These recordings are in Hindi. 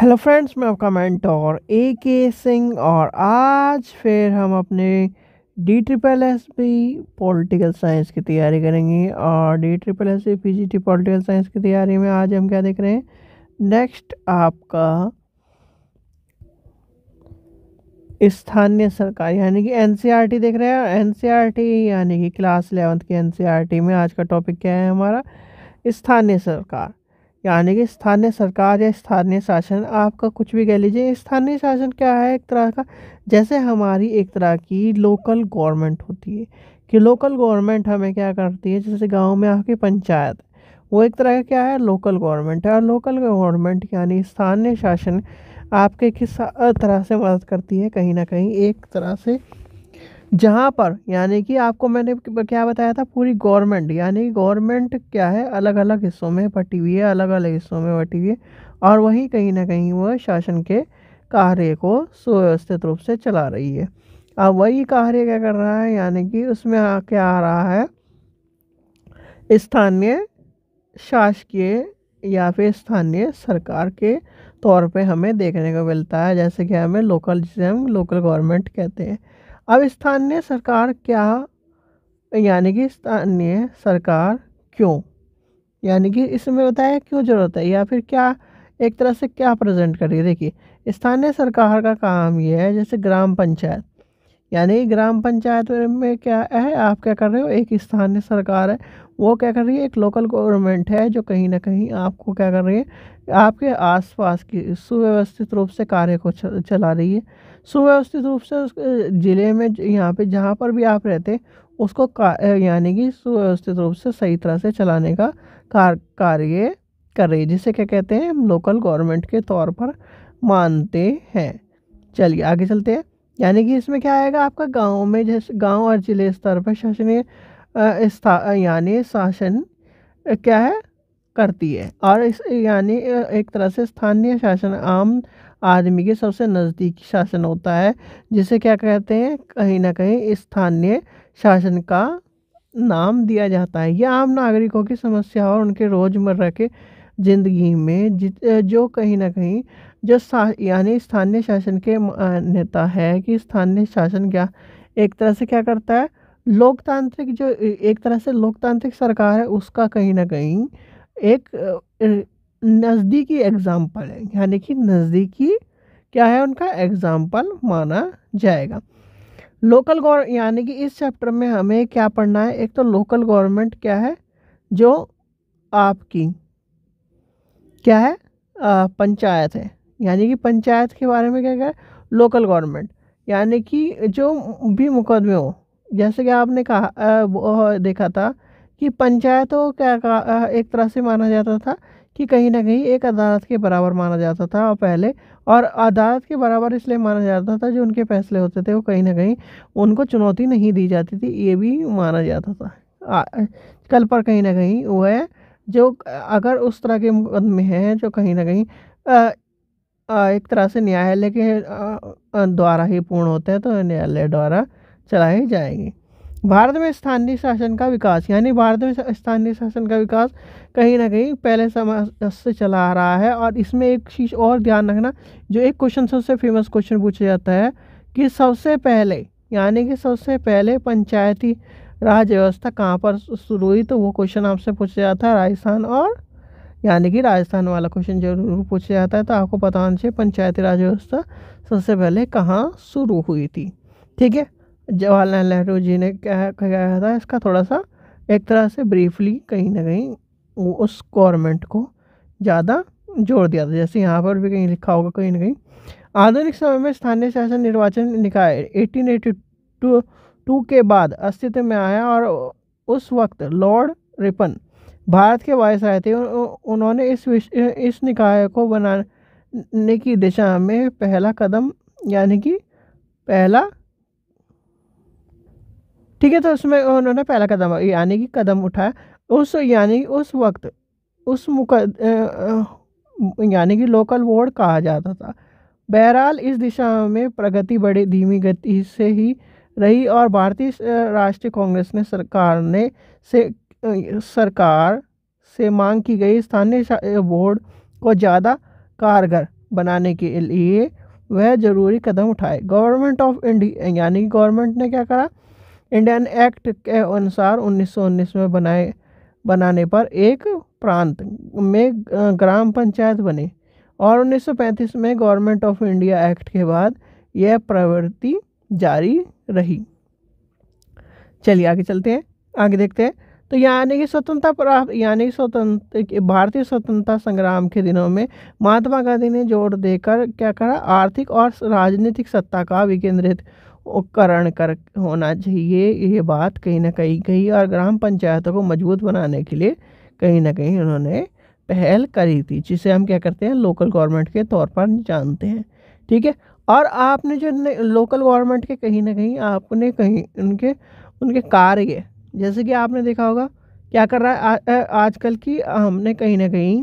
हेलो फ्रेंड्स मैं आपका मेंटोर ए के सिंह और आज फिर हम अपने D triple S B political science की तैयारी करेंगे और D triple S B P G T political science की तैयारी में आज हम क्या देख रहे हैं नेक्स्ट आपका स्थानीय सरकार यानी कि एन सी आर टी देख रहे हैं एन सी आर टी यानी कि क्लास एलेवंथ के एन सी आर टी में आज का टॉपिक क्या है हमारा स्थानीय सरकार यानी कि स्थानीय सरकार या स्थानीय शासन आपका कुछ भी कह लीजिए स्थानीय शासन क्या है एक तरह का जैसे हमारी एक तरह की लोकल गवर्नमेंट होती है कि लोकल गवर्नमेंट हमें क्या करती है जैसे गांव में आपकी पंचायत वो एक तरह का क्या है लोकल गवर्नमेंट है और लोकल गवर्नमेंट यानी स्थानीय शासन आपके किस तरह से मदद करती है कहीं ना कहीं एक तरह से जहाँ पर यानी कि आपको मैंने क्या बताया था पूरी गवर्नमेंट यानी कि गवर्नमेंट क्या है अलग अलग हिस्सों में बटी हुई है अलग अलग हिस्सों में बटी हुई है और वहीं कहीं ना कहीं वह शासन के कार्य को सुव्यवस्थित रूप से चला रही है अब वही कार्य क्या कर रहा है यानी कि उसमें क्या आ रहा है स्थानीय शासकीय या फिर स्थानीय सरकार के तौर पे हमें देखने को मिलता है जैसे कि हमें लोकल जिसे हम लोकल गवर्नमेंट कहते हैं अब स्थानीय सरकार क्या यानी कि स्थानीय सरकार क्यों यानी कि इसमें बताया क्यों ज़रूरत है या फिर क्या एक तरह से क्या प्रेजेंट करिए देखिए स्थानीय सरकार का काम यह है जैसे ग्राम पंचायत यानी ग्राम पंचायत में क्या है आप क्या कर रहे हो एक स्थानीय सरकार है वो क्या कर रही है एक लोकल गवर्नमेंट है जो कहीं ना कहीं आपको क्या कर रही है आपके आसपास की सुव्यवस्थित रूप से कार्य को चला रही है सुव्यवस्थित रूप से उस ज़िले में यहाँ पे जहाँ पर भी आप रहते उसको यानी कि सुव्यवस्थित रूप से सही तरह से चलाने का कार कार्य कर रही है जिसे क्या कहते हैं हम लोकल गवर्नमेंट के तौर पर मानते हैं चलिए आगे चलते हैं यानी कि इसमें क्या आएगा आपका गाँव में जैसे गाँव और जिले स्तर पर शासनीय यानी शासन क्या है करती है और इस यानी एक तरह से स्थानीय शासन आम आदमी के सबसे नज़दीकी शासन होता है जिसे क्या कहते हैं कहीं ना कहीं स्थानीय शासन का नाम दिया जाता है यह आम नागरिकों की समस्या और उनके रोज़मर्रा के ज़िंदगी में जो कहीं ना कहीं जो यानी स्थानीय शासन के नेता है कि स्थानीय शासन क्या एक तरह से क्या करता है लोकतांत्रिक जो एक तरह से लोकतांत्रिक सरकार है उसका कहीं ना कहीं एक नज़दीकी एग्ज़ाम्पल है यानी कि नज़दीकी क्या है उनका एग्ज़ाम्पल माना जाएगा लोकल गौर यानी कि इस चैप्टर में हमें क्या पढ़ना है एक तो लोकल गवर्नमेंट क्या है जो आपकी क्या है आ, पंचायत है यानी कि पंचायत के बारे में क्या क्या लोकल गवर्नमेंट यानी कि जो भी मुकदमे हो जैसे कि आपने कहा देखा था कि पंचायतों का क्या एक तरह से माना जाता था कि कहीं ना कहीं एक अदालत के बराबर माना जाता था और पहले और अदालत के बराबर इसलिए माना जाता था जो उनके फैसले होते थे वो कहीं ना कहीं उनको चुनौती नहीं दी जाती थी ये भी माना जाता था आ, कल पर कहीं ना कहीं वह जो अगर उस तरह के मुकदमे हैं जो कहीं ना कहीं एक तरह से न्यायालय के द्वारा ही पूर्ण होते हैं तो न्यायालय द्वारा चलाई जाएगी भारत में स्थानीय शासन का विकास यानी भारत में स्थानीय शासन का विकास कहीं ना कहीं पहले समय से चला आ रहा है और इसमें एक चीज़ और ध्यान रखना जो एक क्वेश्चन सबसे फेमस क्वेश्चन पूछा जाता है कि सबसे पहले यानी कि सबसे पहले पंचायती राज व्यवस्था कहाँ पर शुरू हुई तो वो क्वेश्चन आपसे पूछा जाता है राजस्थान और यानी कि राजस्थान वाला क्वेश्चन जरूर पूछा जाता है तो आपको पता होना चाहिए पंचायती राज व्यवस्था सबसे पहले कहाँ शुरू हुई थी ठीक है जवाहरलाल नेहरू जी ने क्या कहा था इसका थोड़ा सा एक तरह से ब्रीफली कहीं ना कहीं वो उस गवर्नमेंट को ज़्यादा जोड़ दिया था जैसे यहाँ पर भी कहीं लिखा होगा कहीं ना कहीं आधुनिक समय में स्थानीय शासन निर्वाचन निकाय एटीन टू के बाद अस्तित्व में आया और उस वक्त लॉर्ड रिपन भारत के वायस आए थे उन्होंने इस इस निकाय को बनाने की दिशा में पहला कदम यानी कि पहला ठीक है तो उसमें उन्होंने पहला कदम यानी कि कदम उठाया उस यानी उस वक्त उस मुकद यानी कि लोकल बोर्ड कहा जाता था बहरहाल इस दिशा में प्रगति बड़ी धीमी गति से ही रही और भारतीय राष्ट्रीय कांग्रेस ने सरकार ने से सरकार से मांग की गई स्थानीय बोर्ड को ज़्यादा कारगर बनाने के लिए वह ज़रूरी कदम उठाए गवर्नमेंट ऑफ इंडिया यानी गवर्नमेंट ने क्या करा इंडियन एक्ट के अनुसार 1919 में बनाए बनाने पर एक प्रांत में ग्राम पंचायत बने और 1935 में गवर्नमेंट ऑफ इंडिया एक्ट के बाद यह प्रवृत्ति जारी रही चलिए आगे चलते हैं आगे देखते हैं तो यानी कि स्वतंत्रता प्राप्त यानी कि स्वतंत्र भारतीय स्वतंत्रता संग्राम के दिनों में महात्मा गांधी ने जोर देकर क्या करा आर्थिक और राजनीतिक सत्ता का विकेंद्रित उपकरण कर होना चाहिए ये बात कहीं ना कहीं कही और ग्राम पंचायतों को मजबूत बनाने के लिए कहीं ना कहीं उन्होंने पहल करी थी जिसे हम क्या करते हैं लोकल गवर्नमेंट के तौर पर जानते हैं ठीक है और आपने जो लोकल गवर्नमेंट के कहीं ना कहीं आपने कहीं उनके उनके कार्य जैसे कि आपने देखा होगा क्या कर रहा है आजकल की हमने कहीं ना कहीं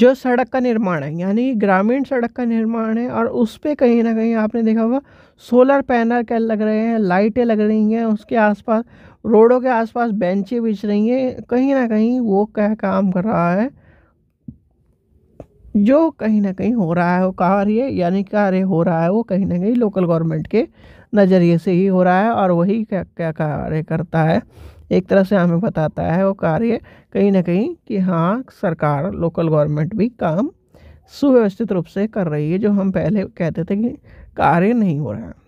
जो सड़क का निर्माण है यानी ग्रामीण सड़क का निर्माण है और उस पर कहीं ना कहीं आपने देखा होगा सोलर पैनल क्या लग रहे हैं लाइटें लग रही हैं उसके आसपास रोडों के आसपास बेंचें बिछ रही हैं कहीं ना कहीं वो क्या काम कर रहा है जो कहीं ना कहीं हो रहा है वो कार्य यानी कार्य हो रहा है वो कहीं ना कहीं लोकल गवर्नमेंट के नज़रिए से ही हो रहा है और वही क्या क्या कार्य करता है एक तरह से हमें बताता है वो कार्य कहीं ना कहीं कि हाँ सरकार लोकल गवर्नमेंट भी काम सुव्यवस्थित रूप से कर रही है जो हम पहले कहते थे कि कार्य नहीं हो रहा है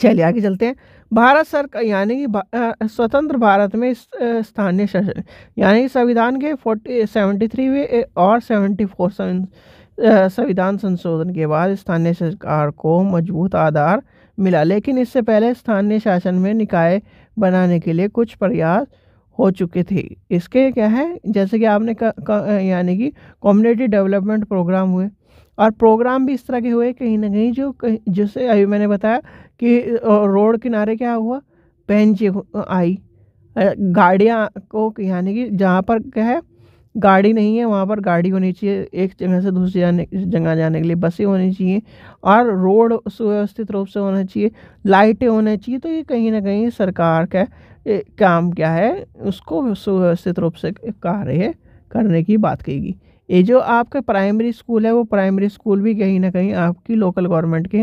चलिए आगे चलते हैं भारत सरकार यानी कि स्वतंत्र भारत में स्थानीय शासन यानी कि संविधान के फोर्टी सेवेंटी थ्री में और सेवेंटी फोर संविधान संशोधन के बाद स्थानीय सरकार को मजबूत आधार मिला लेकिन इससे पहले स्थानीय शासन में निकाय बनाने के लिए कुछ प्रयास हो चुके थे इसके क्या है जैसे कि आपने यानी कि कम्युनिटी डेवलपमेंट प्रोग्राम हुए और प्रोग्राम भी इस तरह के हुए कहीं ना कहीं जो जैसे अभी मैंने बताया कि रोड किनारे क्या हुआ बेंच आई गाड़ियाँ को यानी कि जहाँ पर क्या है गाड़ी नहीं है वहाँ पर गाड़ी होनी चाहिए एक जगह से दूसरी जाने जगह जाने के लिए बसें होनी चाहिए और रोड सुव्यवस्थित रूप से होना चाहिए लाइटें होनी चाहिए तो ये कहीं ना कहीं सरकार का काम क्या है उसको सुव्यवस्थित रूप से कार्य करने की बात कहेगी ये जो आपका प्राइमरी स्कूल है वो प्राइमरी स्कूल भी कहीं ना कहीं आपकी लोकल गवर्नमेंट के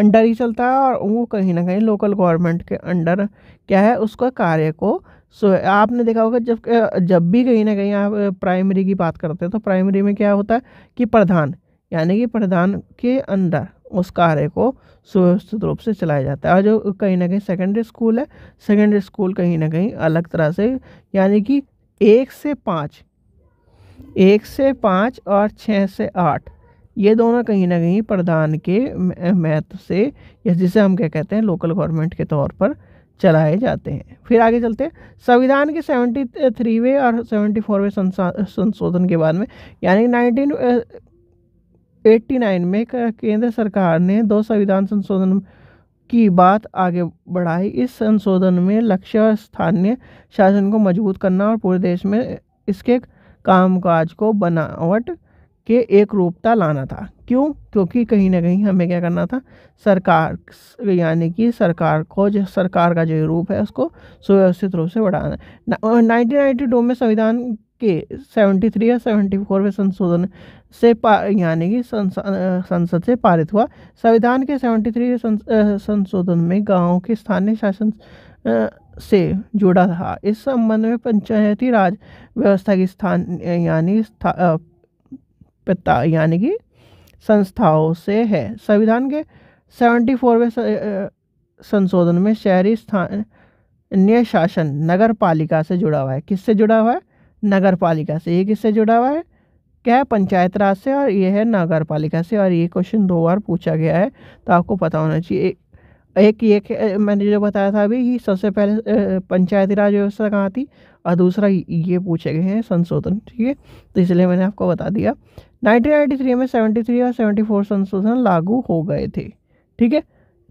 अंडर ही चलता है और वो कहीं ना कहीं लोकल गवर्नमेंट के अंडर क्या है उसका कार्य को सो आपने देखा होगा जब जब भी कहीं ना कहीं आप प्राइमरी की बात करते हैं तो प्राइमरी में क्या होता है कि प्रधान यानी कि प्रधान के अंदर उस कार्य को सुव्यवस्थित रूप से चलाया जाता है और जो कहीं ना कहीं सेकेंडरी स्कूल है सेकेंडरी स्कूल कहीं ना कहीं अलग तरह से यानी कि एक से पाँच एक से पाँच और छः से आठ ये दोनों कहीं ना कहीं प्रधान के महत्व से या जिसे हम क्या कहते हैं लोकल गवर्नमेंट के तौर पर चलाए जाते हैं फिर आगे चलते हैं संविधान के सेवेंटी थ्रीवे और सेवेंटी फोरवे संशोधन के बाद में यानी नाइनटीन एट्टी नाइन में केंद्र सरकार ने दो संविधान संशोधन की बात आगे बढ़ाई इस संशोधन में लक्ष्य स्थानीय शासन को मजबूत करना और पूरे देश में इसके कामकाज को बनावट के एक रूपता लाना था क्यों क्योंकि कहीं ना कहीं हमें क्या करना था सरकार यानी कि सरकार को जो सरकार का जो रूप है उसको सुव्यवस्थित रूप से बढ़ाना नाइनटीन नाइन्टी टू में संविधान के सेवेंटी थ्री या सेवेंटी फोर में संशोधन से यानी कि संसद से पारित हुआ संविधान के सेवेंटी थ्री संशोधन में गाँव के स्थानीय शासन से जुड़ा था इस संबंध में पंचायती राज व्यवस्था की स्थान यानी पिता यानी कि संस्थाओं से है संविधान के सेवेंटी फोरवें संशोधन में शहरी स्थानीय शासन नगर पालिका से जुड़ा हुआ है किससे जुड़ा हुआ है नगर पालिका से ये किससे जुड़ा हुआ है क्या है पंचायत राज से और ये है नगर पालिका से और ये क्वेश्चन दो बार पूछा गया है तो आपको पता होना चाहिए एक ये मैंने जो बताया था अभी ये सबसे पहले पंचायती राज व्यवस्था कहाँ थी और दूसरा ये पूछे गए हैं संशोधन ठीक है तो इसलिए मैंने आपको बता दिया 1993 में 73 और 74 संशोधन लागू हो गए थे ठीक है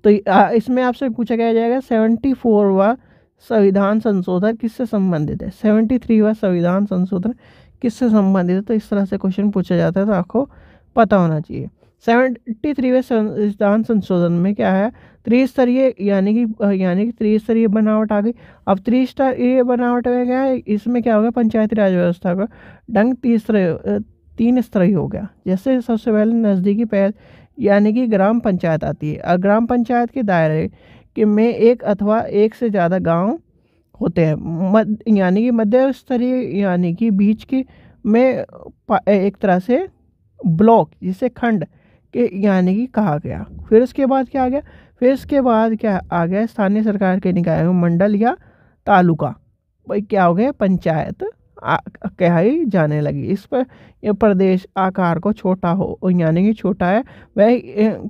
तो इसमें आपसे पूछा गया जाएगा 74 व संविधान संशोधन किससे संबंधित है 73 व संविधान संशोधन किससे संबंधित है तो इस तरह से क्वेश्चन पूछा जाता है तो आपको पता होना चाहिए सेवेंटी में संविधान संशोधन में क्या है त्रिस्तरीय यानी कि यानी कि त्रिस्तरीय बनावट आ गई अब त्रिस्तरीय बनावट में क्या है इसमें क्या होगा पंचायती राज व्यवस्था का ढंग तीसरे तीन स्तरीय हो गया जैसे सबसे पहले नज़दीकी पहल यानी कि ग्राम पंचायत आती है और ग्राम पंचायत के दायरे के में एक अथवा एक से ज़्यादा गांव होते हैं मध्य यानी कि मध्य स्तरीय यानी कि बीच के में एक तरह से ब्लॉक जिसे खंड के यानी कि कहा गया फिर उसके बाद क्या आ गया फिर इसके बाद क्या आ गया स्थानीय सरकार के निकायों में मंडल या तालुका भाई क्या हो गया पंचायत कहाई जाने लगी इस पर यह प्रदेश आकार को छोटा हो यानी कि छोटा है वह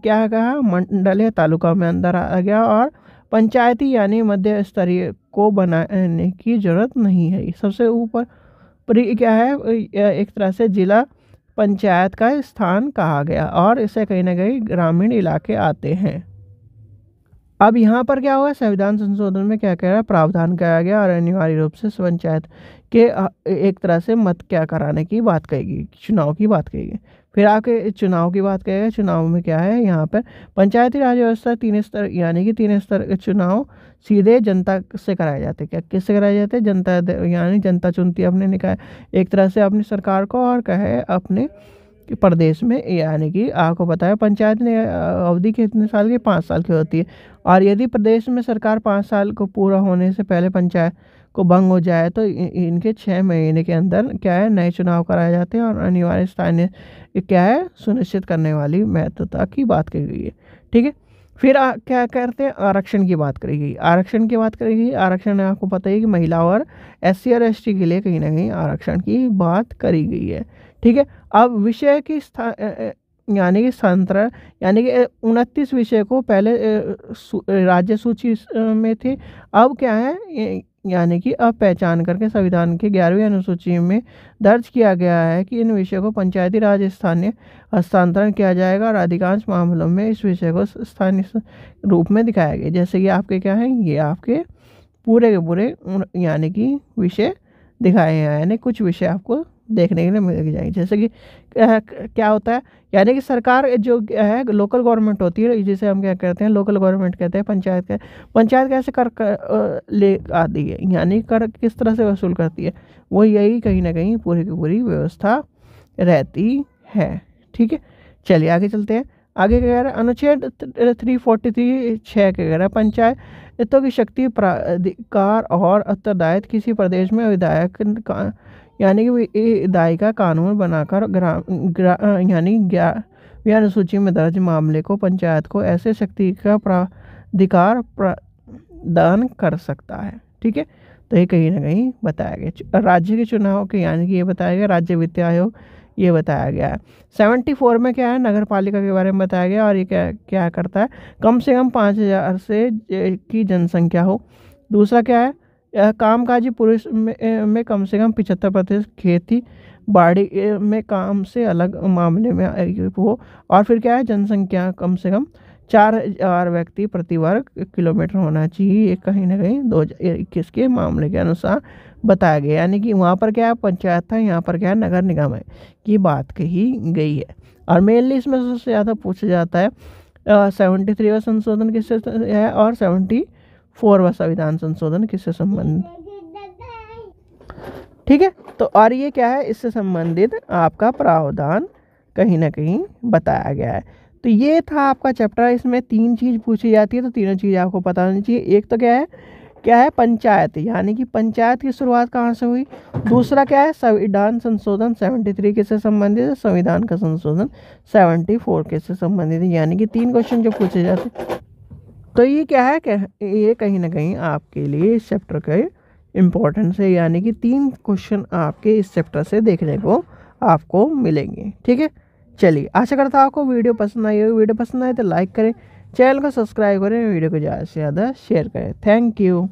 क्या कहा मंडल या तालुका में अंदर आ गया और पंचायती यानी मध्य स्तरीय को बनाने की जरूरत नहीं है सबसे ऊपर क्या है एक तरह से जिला पंचायत का स्थान कहा गया और इसे कहीं ना कहीं ग्रामीण इलाके आते हैं अब यहाँ पर क्या हुआ संविधान संशोधन में क्या कह रहा है प्रावधान किया गया और अनिवार्य रूप से पंचायत के एक तरह से मत क्या कराने की बात कही गई चुनाव की बात कही गई फिर आके चुनाव की बात करेंगे चुनाव में क्या है यहाँ पर पंचायती राज व्यवस्था तीन स्तर यानी कि तीन स्तर चुनाव सीधे जनता से कराए जाते क्या किससे कराए जाते जनता यानी जनता चुनती है अपने निकाय एक तरह से अपनी सरकार को और कहे अपने प्रदेश में यानी कि आपको बताया पंचायत ने अवधि कितने साल की पाँच साल की होती है और यदि प्रदेश में सरकार पाँच साल को पूरा होने से पहले पंचायत को भंग हो जाए तो इनके छः महीने के अंदर क्या है नए चुनाव कराए जाते हैं और अनिवार्य स्थानीय क्या है सुनिश्चित करने वाली महत्वता की बात कही गई है ठीक है फिर आ, क्या करते हैं आरक्षण की बात करी गई आरक्षण की बात करी गई आरक्षण आपको पता ही कि महिला और एस सी और एस के लिए कहीं ना कहीं आरक्षण की बात करी गई है ठीक है अब विषय की स्थान यानी कि संतरा यानी कि उनतीस विषय को पहले राज्य सूची में थे अब क्या है यानी कि अपहचान करके संविधान के ग्यारहवीं अनुसूची में दर्ज किया गया है कि इन विषय को पंचायती राज स्थानीय हस्तांतरण किया जाएगा और अधिकांश मामलों में इस विषय को स्थानीय रूप में दिखाया गया जैसे कि आपके क्या हैं ये आपके पूरे के पूरे यानी कि विषय दिखाए हैं यानी कुछ विषय आपको देखने के लिए मिल जाएगी जैसे कि क्या होता है यानी कि सरकार जो है लोकल गवर्नमेंट होती है जिसे हम क्या कहते हैं लोकल गवर्नमेंट कहते हैं पंचायत का पंचायत कैसे कर, कर ले आती है यानी कर किस तरह से वसूल करती है वो यही कहीं ना कहीं पूरी की पूरी व्यवस्था रहती है ठीक है चलिए आगे चलते हैं आगे क्या कह रहा है अनुच्छेद थ्री फोर्टी थ्री छः के कह रहा है पंचायतों की शक्ति प्राधिकार और उत्तरदायित्व किसी प्रदेश में विधायक यानी कि दायका कानून बनाकर ग्राम ग्रा, यानी ग्यारहवीं अनुसूची में दर्ज मामले को पंचायत को ऐसे शक्ति का प्राधिकार प्रदान कर सकता है ठीक है तो ये कहीं ना कहीं बताया गया राज्य के चुनाव के यानी कि ये बताया गया राज्य वित्त आयोग ये बताया गया है सेवेंटी फोर में क्या है नगर पालिका के बारे में बताया गया और ये क्या क्या करता है कम से कम पाँच हज़ार से की जनसंख्या हो दूसरा क्या है यह कामकाजी पुरुष में, में कम से कम पिचहत्तर प्रतिशत खेती बाड़ी में काम से अलग मामले में हो और फिर क्या है जनसंख्या कम से कम चार हजार व्यक्ति प्रति वर्ग किलोमीटर होना चाहिए ये कहीं ना कहीं दो हज़ार इक्कीस के मामले के अनुसार बताया गया यानी कि वहाँ पर क्या है पंचायत था यहाँ पर क्या है नगर निगम है की बात कही गई है और मेनली इसमें सबसे ज़्यादा पूछा जाता है सेवेंटी थ्री संशोधन किससे है और सेवेंटी फोर व संविधान संशोधन किससे संबंधित ठीक है तो और ये क्या है इससे संबंधित आपका प्रावधान कहीं ना कहीं बताया गया है तो ये था आपका चैप्टर इसमें तीन चीज़ पूछी जाती है तो तीनों चीज़ आपको पता होनी चाहिए एक तो क्या है क्या है पंचायत यानी कि पंचायत की शुरुआत कहाँ से हुई दूसरा क्या है संविधान संशोधन 73 के से संबंधित है संविधान का संशोधन 74 के से संबंधित है यानी कि तीन क्वेश्चन जो पूछे जाते तो ये क्या है कह, ये कहीं ना कहीं आपके लिए इस चैप्टर के इम्पोर्टेंस है यानी कि तीन क्वेश्चन आपके इस चैप्टर से देखने को आपको मिलेंगे ठीक है चलिए आशा करता हूँ आपको वीडियो पसंद आई हो वीडियो पसंद आए तो लाइक करें चैनल को सब्सक्राइब करें वीडियो को ज़्यादा से ज़्यादा शेयर करें थैंक यू